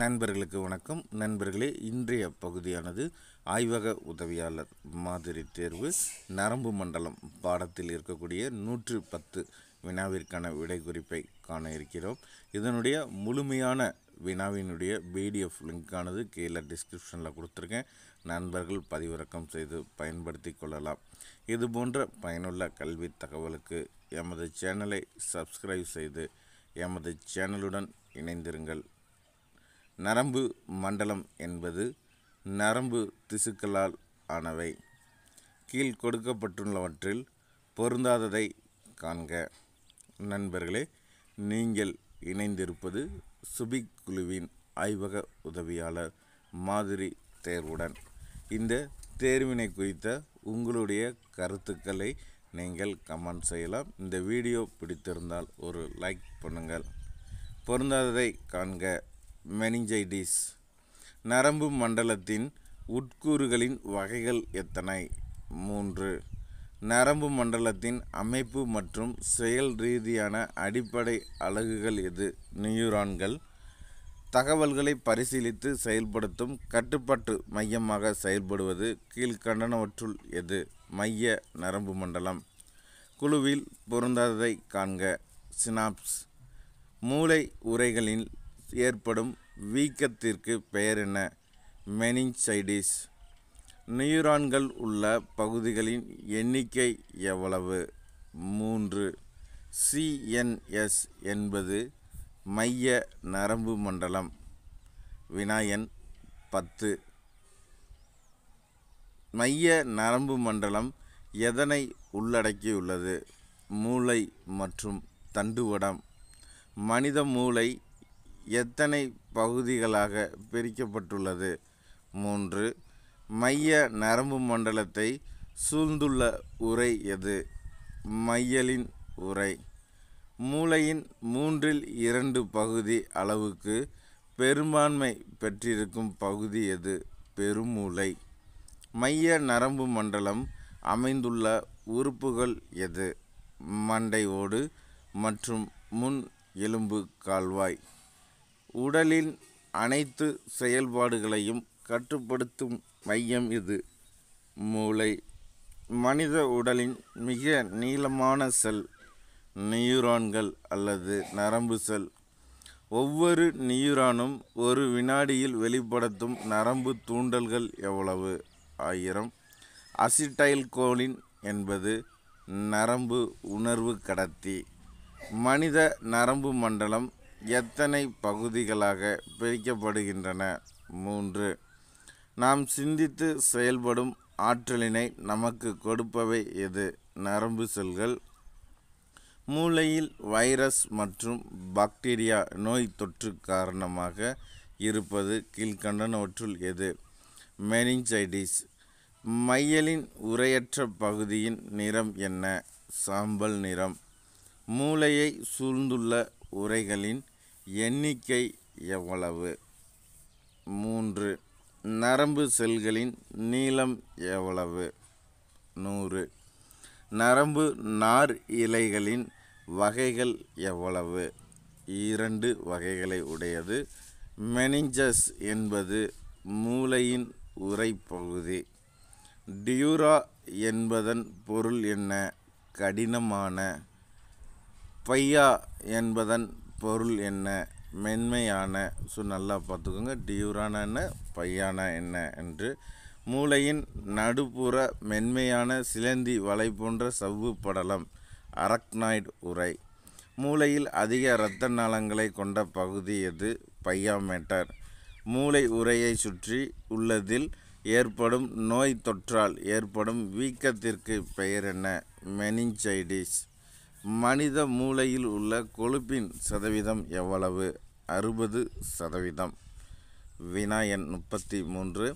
நண்பர்களுக்கு வணக்கம் நண்பர்களே இன்றைய பகுதியானது ஆய்வக உதவியாளர் மாதிரி தேர்வு நரம்பு மண்டலம் பாடத்தில் இருக்கக்கூடிய நூற்று பத்து வினாவிற்கான விடை குறிப்பை காண இருக்கிறோம் இதனுடைய முழுமையான வினாவினுடைய பிடிஎஃப் லிங்க்கானது கீழே டிஸ்கிரிப்ஷனில் கொடுத்துருக்கேன் நண்பர்கள் பதிவிறக்கம் செய்து பயன்படுத்தி கொள்ளலாம் இது போன்ற பயனுள்ள கல்வி தகவலுக்கு எமது சேனலை சப்ஸ்கிரைப் செய்து எமது சேனலுடன் இணைந்திருங்கள் நரம்பு மண்டலம் என்பது நரம்பு திசுக்களால் ஆனவை கீழ் கொடுக்கப்பட்டுள்ளவற்றில் பொருந்தாததை காண்க நண்பர்களே நீங்கள் இணைந்திருப்பது சுபிக் குழுவின் ஆய்வக உதவியாளர் மாதிரி தேர்வுடன் இந்த தேர்வினை குறித்த உங்களுடைய கருத்துக்களை நீங்கள் கமெண்ட் செய்யலாம் இந்த வீடியோ பிடித்திருந்தால் ஒரு லைக் பண்ணுங்கள் பொருந்தாததை காண்க மெனிஞ்சைடிஸ் நரம்பு மண்டலத்தின் உட்கூறுகளின் வகைகள் எத்தனை மூன்று நரம்பு மண்டலத்தின் அமைப்பு மற்றும் செயல் ரீதியான அடிப்படை அலகுகள் எது நியூரான்கள் தகவல்களை பரிசீலித்து செயல்படுத்தும் கட்டுப்பாட்டு மையமாக செயல்படுவது கீழ்கண்டனவற்றுள் எது மைய நரம்பு மண்டலம் குழுவில் பொருந்தாததை காண்க சினாப்ஸ் மூளை உரைகளில் ஏற்படும் வீக்கத்திற்கு பெயர் என்ன மெனிஞ்சைடிஸ் நியூரான்கள் உள்ள பகுதிகளின் எண்ணிக்கை எவ்வளவு மூன்று சிஎன்எஸ் என்பது மைய நரம்பு மண்டலம் வினாயன் பத்து மைய நரம்பு மண்டலம் எதனை உள்ளடக்கியுள்ளது மூளை மற்றும் தண்டுவடம் மனித மூளை எத்தனை பகுதிகளாக பிரிக்கப்பட்டுள்ளது மூன்று மைய நரம்பு மண்டலத்தை சூழ்ந்துள்ள உரை எது மையலின் உரை மூளையின் மூன்றில் இரண்டு பகுதி அளவுக்கு பெரும்பான்மை பெற்றிருக்கும் பகுதி எது பெருமூளை மைய நரம்பு மண்டலம் அமைந்துள்ள உறுப்புகள் எது மண்டை ஓடு மற்றும் முன் எலும்பு கால்வாய் உடலின் அனைத்து செயல்பாடுகளையும் கட்டுப்படுத்தும் மையம் இது மூளை மனித உடலின் மிக நீளமான செல் நியூரான்கள் அல்லது நரம்பு செல் ஒவ்வொரு நியூரானும் ஒரு வினாடியில் வெளிப்படுத்தும் நரம்பு தூண்டல்கள் எவ்வளவு ஆயிரம் அசிட்டைல் கோலின் என்பது நரம்பு உணர்வு கடத்தி மனித நரம்பு மண்டலம் எத்தனை பகுதிகளாக பிரிக்கப்படுகின்றன மூன்று நாம் சிந்தித்து செயல்படும் ஆற்றலினை நமக்கு கொடுப்பவை எது நரம்பு செல்கள் மூளையில் வைரஸ் மற்றும் பாக்டீரியா நோய் தொற்று காரணமாக இருப்பது கீழ்கண்டனவற்றுள் எது மெனிஞ்சைடிஸ் மையலின் உரையற்ற பகுதியின் நிறம் என்ன சாம்பல் நிறம் மூளையை சூழ்ந்துள்ள உரைகளின் எண்ணிக்கை எவ்வளவு மூன்று நரம்பு செல்களின் நீளம் எவ்வளவு நூறு நரம்பு நார் இலைகளின் வகைகள் எவ்வளவு இரண்டு வகைகளை உடையது மெனிஞ்சஸ் என்பது மூளையின் உரைப்பகுதி டியூரா என்பதன் பொருள் என்ன கடினமான பையா என்பதன் பொருள் என்ன மென்மையான ஸோ நல்லா பார்த்துக்கோங்க டியூரான என்ன பையான என்ன என்று மூளையின் நடுப்புற மென்மையான சிலந்தி வலை போன்ற சவ்வு படலம் அரக்னாய்டு உரை மூளையில் அதிக இரத்த நாளங்களை கொண்ட பகுதி எது பையாமேட்டர் மூளை உரையை சுற்றி உள்ளதில் ஏற்படும் நோய் தொற்றால் ஏற்படும் வீக்கத்திற்கு பெயர் என்ன மெனிஞ்சைடிஸ் மனித மூளையில் உள்ள கொழுப்பின் சதவீதம் எவ்வளவு அறுபது சதவீதம் வினா எண் முப்பத்தி மூன்று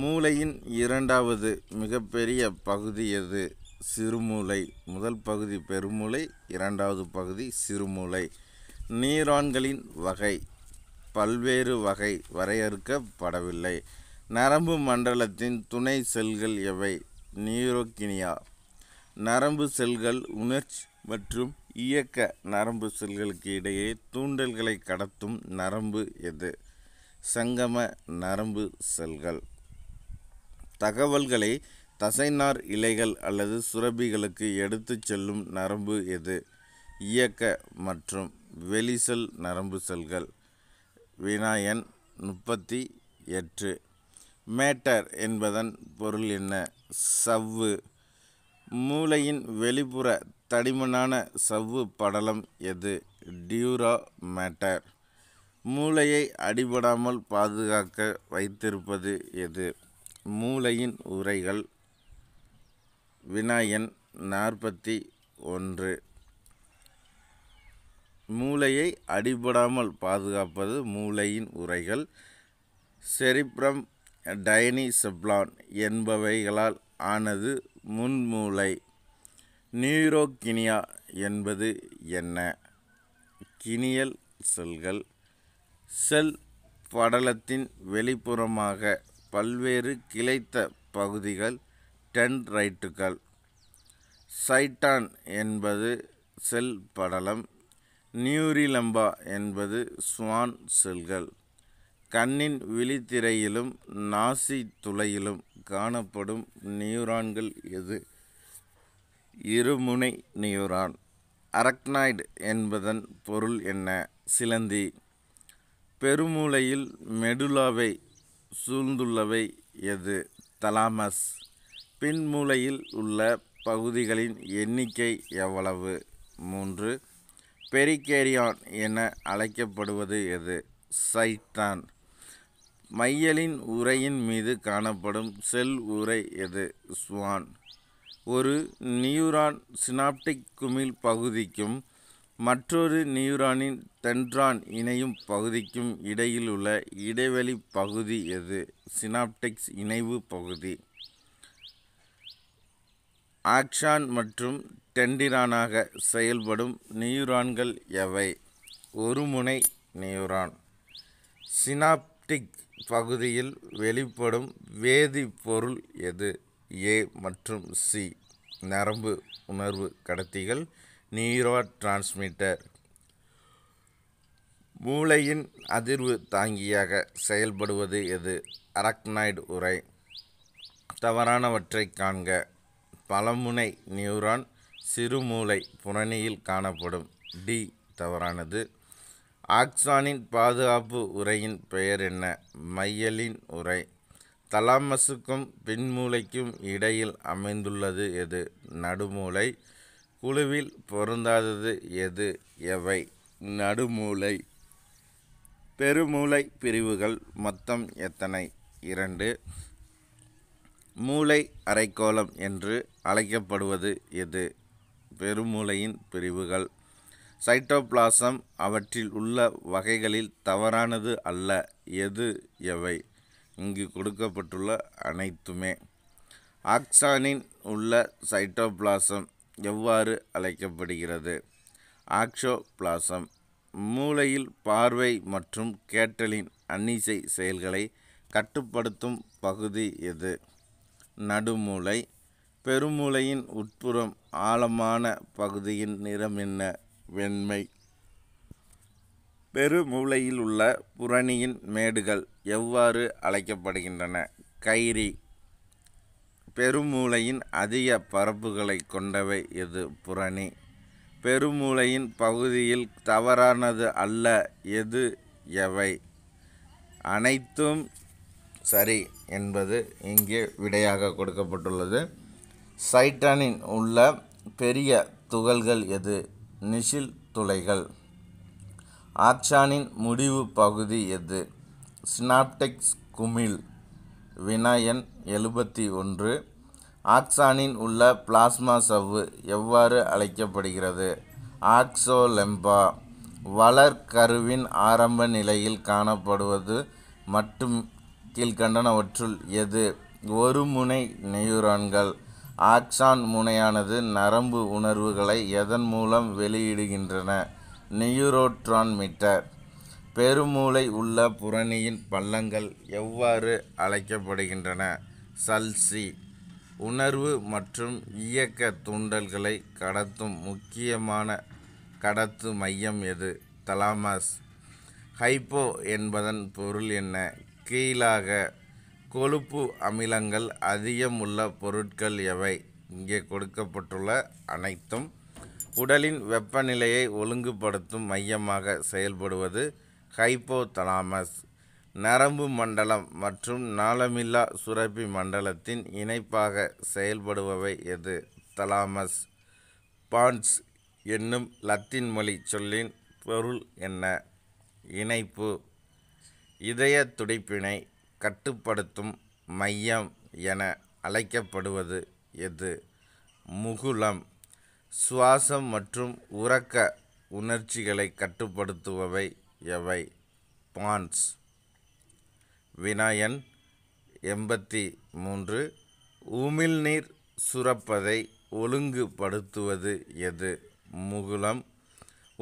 மூளையின் இரண்டாவது மிகப்பெரிய பகுதி எது சிறுமூளை முதல் பகுதி பெருமூளை இரண்டாவது பகுதி சிறுமூளை நீரான்களின் வகை பல்வேறு வகை வரையறுக்கப்படவில்லை நரம்பு மண்டலத்தின் துணை செல்கள் எவை நியூரோக்கினியா நரம்பு செல்கள் உணர்ச்சி மற்றும் இயக்க நரம்பு செல்களுக்கு இடையே தூண்டல்களை கடத்தும் நரம்பு எது சங்கம நரம்பு செல்கள் தகவல்களை தசைநார் இலைகள் அல்லது சுரபிகளுக்கு எடுத்து செல்லும் நரம்பு எது இயக்க மற்றும் வெளிசல் நரம்பு செல்கள் வினாயன் முப்பத்தி எட்டு மேட்டர் என்பதன் பொருள் என்ன சவ்வு மூளையின் வெளிப்புற தடிமனான சவ்வு படலம் எது டியூரா மேட்டர் மூளையை அடிபடாமல் பாதுகாக்க வைத்திருப்பது எது மூளையின் உரைகள் வினாயன் நாற்பத்தி ஒன்று மூளையை அடிபடாமல் பாதுகாப்பது மூளையின் உரைகள் செரிப்ரம் டைனி செப்லான் என்பவைகளால் ஆனது முன்மூளை நியூரோகினியா என்பது என்ன கினியல் செல்கள் செல் படலத்தின் வெளிப்புறமாக பல்வேறு கிளைத்த பகுதிகள் டென்ரைட்டுகள் சைட்டான் என்பது செல் படலம் நியூரிலம்பா என்பது ஸ்வான் செல்கள் கண்ணின் விழித்திரையிலும் நாசி துளையிலும் காணப்படும் நியூரான்கள் எது இருமுனை நியூரான் அரக்னாய்டு என்பதன் பொருள் என்ன சிலந்தி பெருமூளையில் மெடுலாவை சூழ்ந்துள்ளவை எது தலாமஸ் பின்மூளையில் உள்ள பகுதிகளின் எண்ணிக்கை எவ்வளவு மூன்று பெரிகேரியான் என அழைக்கப்படுவது எது சைத்தான் மையலின் உரையின் மீது காணப்படும் செல் உரை எது ஸ்வான் ஒரு நியூரான் சினாப்டிக் குமிழ் பகுதிக்கும் மற்றொரு நியூரானின் டென்ட்ரான் இணையும் பகுதிக்கும் இடையில் உள்ள இடைவெளி பகுதி எது சினாப்டிக்ஸ் இணைவு பகுதி ஆக்ஷான் மற்றும் டெண்டிரானாக செயல்படும் நியூரான்கள் எவை ஒரு முனை நியூரான் சினாப்டிக் பகுதியில் வெளிப்படும் வேதிப்பொருள் எது ஏ மற்றும் சி நரம்பு உணர்வு கடத்திகள் நியூரோ டிரான்ஸ்மிட்டர் மூளையின் அதிர்வு தாங்கியாக செயல்படுவது எது அரக்னாய்டு உரை தவறானவற்றை காண்க பலமுனை நியூரான் சிறுமூளை புறணியில் காணப்படும் டி தவறானது ஆக்சானின் பாதுகாப்பு உரையின் பெயர் என்ன மையலின் உரை தலாமஸுக்கும் பின்மூளைக்கும் இடையில் அமைந்துள்ளது எது நடுமூளை குழுவில் பொருந்தாதது எது எவை நடுமூளை பெருமூளை பிரிவுகள் மொத்தம் எத்தனை இரண்டு மூளை அரைக்கோளம் என்று அழைக்கப்படுவது எது பெருமூளையின் பிரிவுகள் சைட்டோபிளாசம் அவற்றில் உள்ள வகைகளில் தவறானது அல்ல எது எவை இங்கு கொடுக்கப்பட்டுள்ள அனைத்துமே ஆக்சானின் உள்ள சைட்டோபிளாசம் எவ்வாறு அழைக்கப்படுகிறது ஆக்ஷோபிளாசம் மூளையில் பார்வை மற்றும் கேட்டலின் அன்னிசை செயல்களை கட்டுப்படுத்தும் பகுதி எது நடுமூளை பெருமூளையின் உட்புறம் ஆழமான பகுதியின் நிறம் என்ன வெண்மை பெருமூளையில் உள்ள புறணியின் மேடுகள் எவ்வாறு அழைக்கப்படுகின்றன கைரி பெருமூளையின் அதிக பரப்புகளை கொண்டவை எது புறணி பெருமூளையின் பகுதியில் தவறானது அல்ல எது எவை அனைத்தும் சரி என்பது இங்கே விடையாக கொடுக்கப்பட்டுள்ளது சைட்டானின் உள்ள பெரிய துகள்கள் எது நிஷில் துளைகள் ஆக்ஷானின் முடிவு பகுதி எது சினாப்டெக்ஸ் குமிழ் வினயன் எழுபத்தி ஒன்று ஆக்சானின் உள்ள பிளாஸ்மா சவ்வு எவ்வாறு அழைக்கப்படுகிறது ஆக்சோலெம்பா கருவின் ஆரம்ப நிலையில் காணப்படுவது மட்டும் கீழ்கண்டனவற்றுள் எது ஒரு முனை நியூரான்கள் ஆக்சான் முனையானது நரம்பு உணர்வுகளை எதன் மூலம் வெளியிடுகின்றன நியூரோட்ரான்மிட்டர் பெருமூளை உள்ள புறணியின் பள்ளங்கள் எவ்வாறு அழைக்கப்படுகின்றன சல்சி உணர்வு மற்றும் இயக்க தூண்டல்களை கடத்தும் முக்கியமான கடத்து மையம் எது தலாமஸ் ஹைப்போ என்பதன் பொருள் என்ன கீழாக கொழுப்பு அமிலங்கள் அதிகம் உள்ள பொருட்கள் எவை இங்கே கொடுக்கப்பட்டுள்ள அனைத்தும் உடலின் வெப்பநிலையை ஒழுங்குபடுத்தும் மையமாக செயல்படுவது ஹைப்போதலாமஸ் நரம்பு மண்டலம் மற்றும் நாளமில்லா சுரப்பி மண்டலத்தின் இணைப்பாக செயல்படுபவை எது தலாமஸ் பான்ஸ் என்னும் லத்தின் மொழி சொல்லின் பொருள் என்ன இணைப்பு இதய துடிப்பினை கட்டுப்படுத்தும் மையம் என அழைக்கப்படுவது எது முகுலம் சுவாசம் மற்றும் உறக்க உணர்ச்சிகளை கட்டுப்படுத்துபவை எவை பான்ஸ் வினாயன் எண்பத்தி மூன்று உமிழ்நீர் சுரப்பதை ஒழுங்குபடுத்துவது எது முகுலம்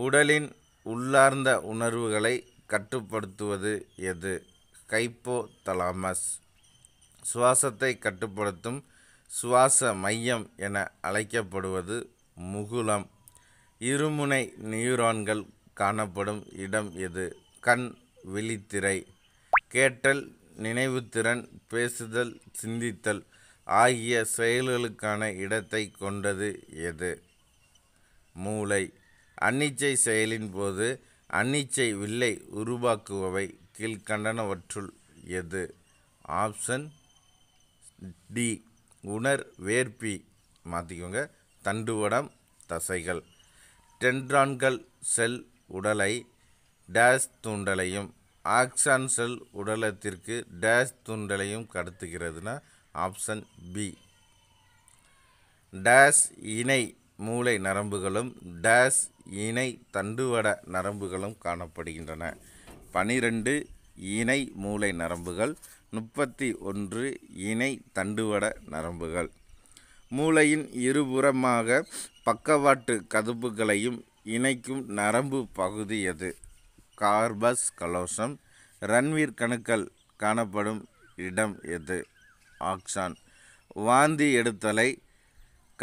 உடலின் உள்ளார்ந்த உணர்வுகளை கட்டுப்படுத்துவது எது கைப்போ தலாமஸ் சுவாசத்தை கட்டுப்படுத்தும் சுவாச மையம் என அழைக்கப்படுவது முகுலம் இருமுனை நியூரான்கள் காணப்படும் இடம் எது கண் விழித்திரை கேட்டல் நினைவுத்திறன் பேசுதல் சிந்தித்தல் ஆகிய செயல்களுக்கான இடத்தை கொண்டது எது மூளை அன்னிச்சை செயலின் போது அன்னிச்சை வில்லை உருவாக்குபவை கீழ்கண்டனவற்றுள் எது ஆப்ஷன் டி உணர் வேர்பி மாற்றிக்கோங்க தண்டுவடம் தசைகள் டென்ட்ரான்கள் செல் உடலை டேஷ் தூண்டலையும் ஆக்சான் செல் உடலத்திற்கு டேஷ் தூண்டலையும் கடத்துகிறதுனா ஆப்ஷன் பி டேஷ் இணை மூளை நரம்புகளும் டேஷ் இணை தண்டுவட நரம்புகளும் காணப்படுகின்றன பனிரெண்டு இணை மூளை நரம்புகள் முப்பத்தி ஒன்று இணை தண்டுவட நரம்புகள் மூளையின் இருபுறமாக பக்கவாட்டு கதுப்புகளையும் இணைக்கும் நரம்பு பகுதி எது கார்பஸ் கலோசம் ரன்வீர் கணுக்கள் காணப்படும் இடம் எது ஆக்ஸான் வாந்தி எடுத்தலை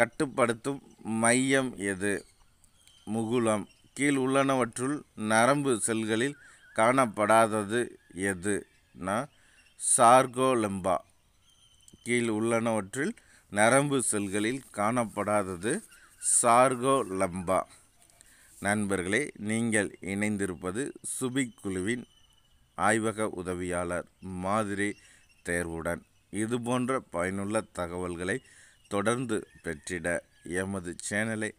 கட்டுப்படுத்தும் மையம் எது முகுலம் கீழ் உள்ளனவற்றுள் நரம்பு செல்களில் காணப்படாதது எதுனா சார்கோலெம்பா கீழ் உள்ளனவற்றில் நரம்பு செல்களில் காணப்படாதது சார்கோலம்பா நண்பர்களே நீங்கள் இணைந்திருப்பது சுபிக் குழுவின் ஆய்வக உதவியாளர் மாதிரி தேர்வுடன் இதுபோன்ற பயனுள்ள தகவல்களை தொடர்ந்து பெற்றிட எமது சேனலை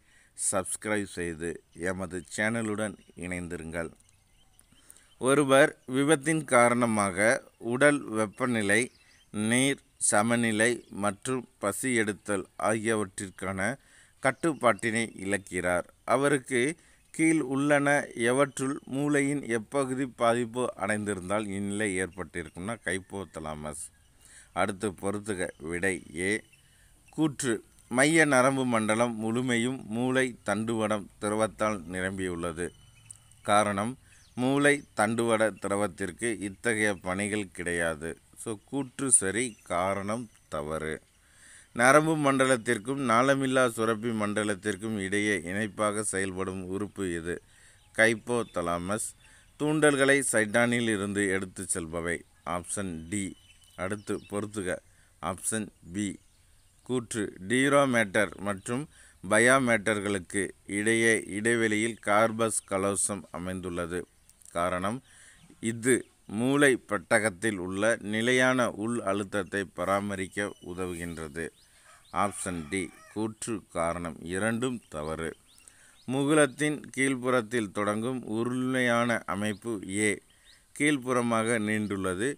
சப்ஸ்கிரைப் செய்து எமது சேனலுடன் இணைந்திருங்கள் ஒருவர் விபத்தின் காரணமாக உடல் வெப்பநிலை நீர் சமநிலை மற்றும் பசி எடுத்தல் ஆகியவற்றிற்கான கட்டுப்பாட்டினை இழக்கிறார் அவருக்கு கீழ் உள்ளன எவற்றுள் மூளையின் எப்பகுதி பாதிப்பு அடைந்திருந்தால் இந்நிலை ஏற்பட்டிருக்கும்னா கைப்போத்தலாமஸ் அடுத்து பொறுத்துக விடை ஏ கூற்று மைய நரம்பு மண்டலம் முழுமையும் மூளை தண்டுவடம் திரவத்தால் நிரம்பியுள்ளது காரணம் மூளை தண்டுவட திரவத்திற்கு இத்தகைய பணிகள் கிடையாது ஸோ கூற்று சரி காரணம் தவறு நரம்பு மண்டலத்திற்கும் நாளமில்லா சுரப்பி மண்டலத்திற்கும் இடையே இணைப்பாக செயல்படும் உறுப்பு இது கைப்போ தலாமஸ் தூண்டல்களை சைட்டானில் இருந்து எடுத்து செல்பவை ஆப்ஷன் டி அடுத்து பொறுத்துக ஆப்ஷன் பி கூற்று டீரோமேட்டர் மற்றும் பயாமேட்டர்களுக்கு இடையே இடைவெளியில் கார்பஸ் கலோசம் அமைந்துள்ளது காரணம் இது மூளை பெட்டகத்தில் உள்ள நிலையான உள் அழுத்தத்தை பராமரிக்க உதவுகின்றது ஆப்ஷன் டி கூற்று காரணம் இரண்டும் தவறு முகுலத்தின் கீழ்ப்புறத்தில் தொடங்கும் உருளையான அமைப்பு ஏ கீழ்ப்புறமாக நீண்டுள்ளது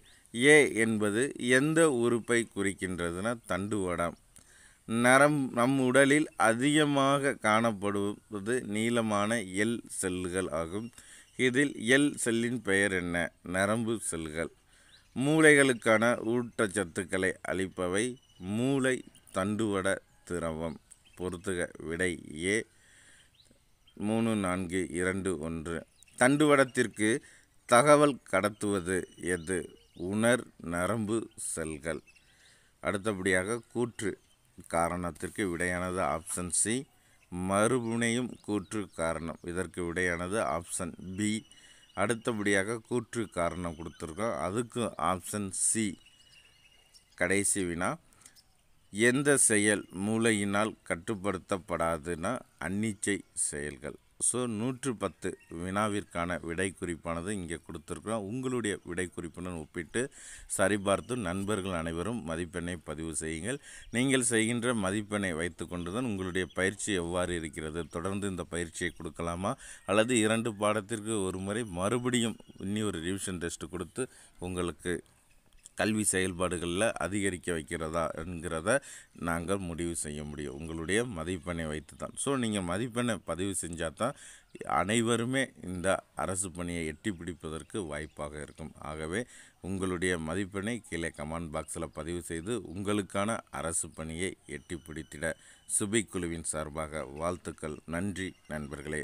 ஏ என்பது எந்த உறுப்பை குறிக்கின்றதுன தண்டுவடம் நரம் நம் உடலில் அதிகமாக காணப்படுவது நீளமான எல் செல்லுகள் ஆகும் இதில் எல் செல்லின் பெயர் என்ன நரம்பு செல்கள் மூளைகளுக்கான ஊட்டச்சத்துக்களை அளிப்பவை மூளை தண்டுவட திரவம் பொறுத்துக விடை ஏ மூணு நான்கு இரண்டு ஒன்று தண்டுவடத்திற்கு தகவல் கடத்துவது எது உணர் நரம்பு செல்கள் அடுத்தபடியாக கூற்று காரணத்திற்கு விடையானது ஆப்ஷன் சி மறுபுனையும் கூற்று காரணம் இதற்கு விடையானது ஆப்ஷன் பி அடுத்தபடியாக கூற்று காரணம் கொடுத்துருக்கோம் அதுக்கு ஆப்ஷன் சி கடைசி வினா எந்த செயல் மூளையினால் கட்டுப்படுத்தப்படாதுன்னா அன்னிச்சை செயல்கள் ஸோ நூற்று பத்து வினாவிற்கான விடை குறிப்பானது இங்கே கொடுத்துருக்குறோம் உங்களுடைய விடை குறிப்புடன் ஒப்பிட்டு சரிபார்த்து நண்பர்கள் அனைவரும் மதிப்பெண்ணை பதிவு செய்யுங்கள் நீங்கள் செய்கின்ற மதிப்பெண்ணை வைத்து தான் உங்களுடைய பயிற்சி எவ்வாறு இருக்கிறது தொடர்ந்து இந்த பயிற்சியை கொடுக்கலாமா அல்லது இரண்டு பாடத்திற்கு ஒரு முறை மறுபடியும் இன்னி ஒரு ரிவிஷன் டெஸ்ட் கொடுத்து உங்களுக்கு கல்வி செயல்பாடுகளில் அதிகரிக்க வைக்கிறதா என்கிறத நாங்கள் முடிவு செய்ய முடியும் உங்களுடைய மதிப்பெண்ணை வைத்து தான் ஸோ நீங்கள் மதிப்பெண்ணை பதிவு செஞ்சால் தான் அனைவருமே இந்த அரசு பணியை எட்டி பிடிப்பதற்கு வாய்ப்பாக இருக்கும் ஆகவே உங்களுடைய மதிப்பெண்ணை கீழே கமெண்ட் பாக்ஸில் பதிவு செய்து உங்களுக்கான அரசு பணியை எட்டி பிடித்திட சுபை குழுவின் சார்பாக வாழ்த்துக்கள் நன்றி நண்பர்களே